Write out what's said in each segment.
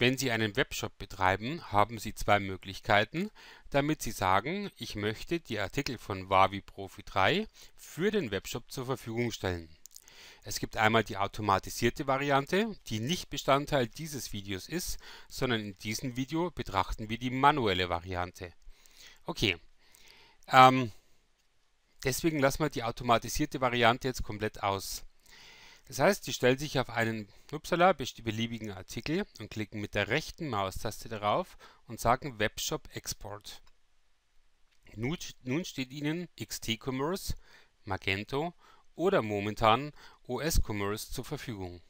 Wenn Sie einen Webshop betreiben, haben Sie zwei Möglichkeiten, damit Sie sagen, ich möchte die Artikel von Wavi Profi 3 für den Webshop zur Verfügung stellen. Es gibt einmal die automatisierte Variante, die nicht Bestandteil dieses Videos ist, sondern in diesem Video betrachten wir die manuelle Variante. Okay, ähm, deswegen lassen wir die automatisierte Variante jetzt komplett aus. Das heißt, Sie stellen sich auf einen upsala, beliebigen Artikel und klicken mit der rechten Maustaste darauf und sagen Webshop Export. Nun, nun steht Ihnen XT-Commerce, Magento oder momentan OS-Commerce zur Verfügung.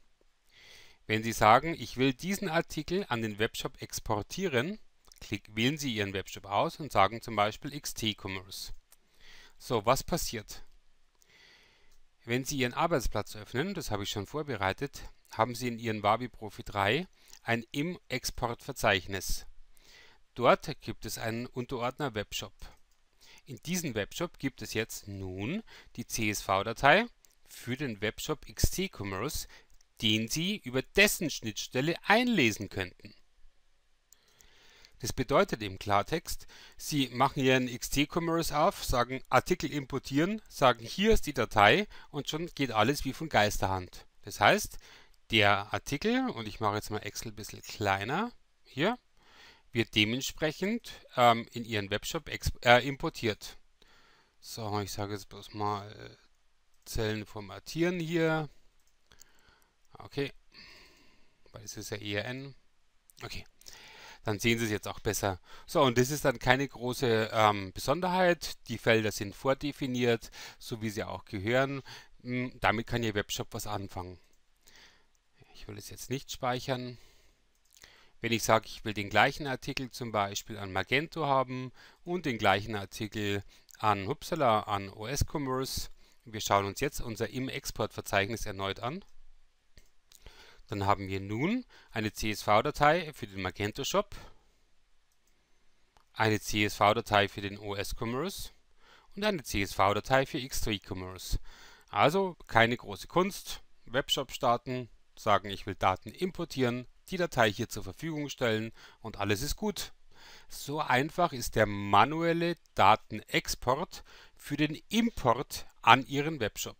Wenn Sie sagen, ich will diesen Artikel an den Webshop exportieren, klick, wählen Sie Ihren Webshop aus und sagen zum Beispiel XT-Commerce. So, was passiert? Wenn Sie Ihren Arbeitsplatz öffnen, das habe ich schon vorbereitet, haben Sie in Ihrem Wabi Profi 3 ein Im-Export-Verzeichnis. Dort gibt es einen Unterordner Webshop. In diesem Webshop gibt es jetzt nun die CSV-Datei für den Webshop XT-Commerce, den Sie über dessen Schnittstelle einlesen könnten. Das bedeutet im Klartext, Sie machen Ihren XT-Commerce auf, sagen Artikel importieren, sagen hier ist die Datei und schon geht alles wie von Geisterhand. Das heißt, der Artikel, und ich mache jetzt mal Excel ein bisschen kleiner, hier, wird dementsprechend ähm, in Ihren Webshop äh, importiert. So, ich sage jetzt bloß mal äh, Zellen formatieren hier. Okay, weil es ist ja ERN. Okay dann sehen Sie es jetzt auch besser. So, und das ist dann keine große ähm, Besonderheit. Die Felder sind vordefiniert, so wie sie auch gehören. Hm, damit kann Ihr Webshop was anfangen. Ich will es jetzt nicht speichern. Wenn ich sage, ich will den gleichen Artikel zum Beispiel an Magento haben und den gleichen Artikel an Hupsala, an OS Commerce. Wir schauen uns jetzt unser Im-Export-Verzeichnis erneut an. Dann haben wir nun eine CSV-Datei für den Magento Shop, eine CSV-Datei für den OS Commerce und eine CSV-Datei für X3 Commerce. Also keine große Kunst, Webshop starten, sagen ich will Daten importieren, die Datei hier zur Verfügung stellen und alles ist gut. So einfach ist der manuelle Datenexport für den Import an Ihren Webshop.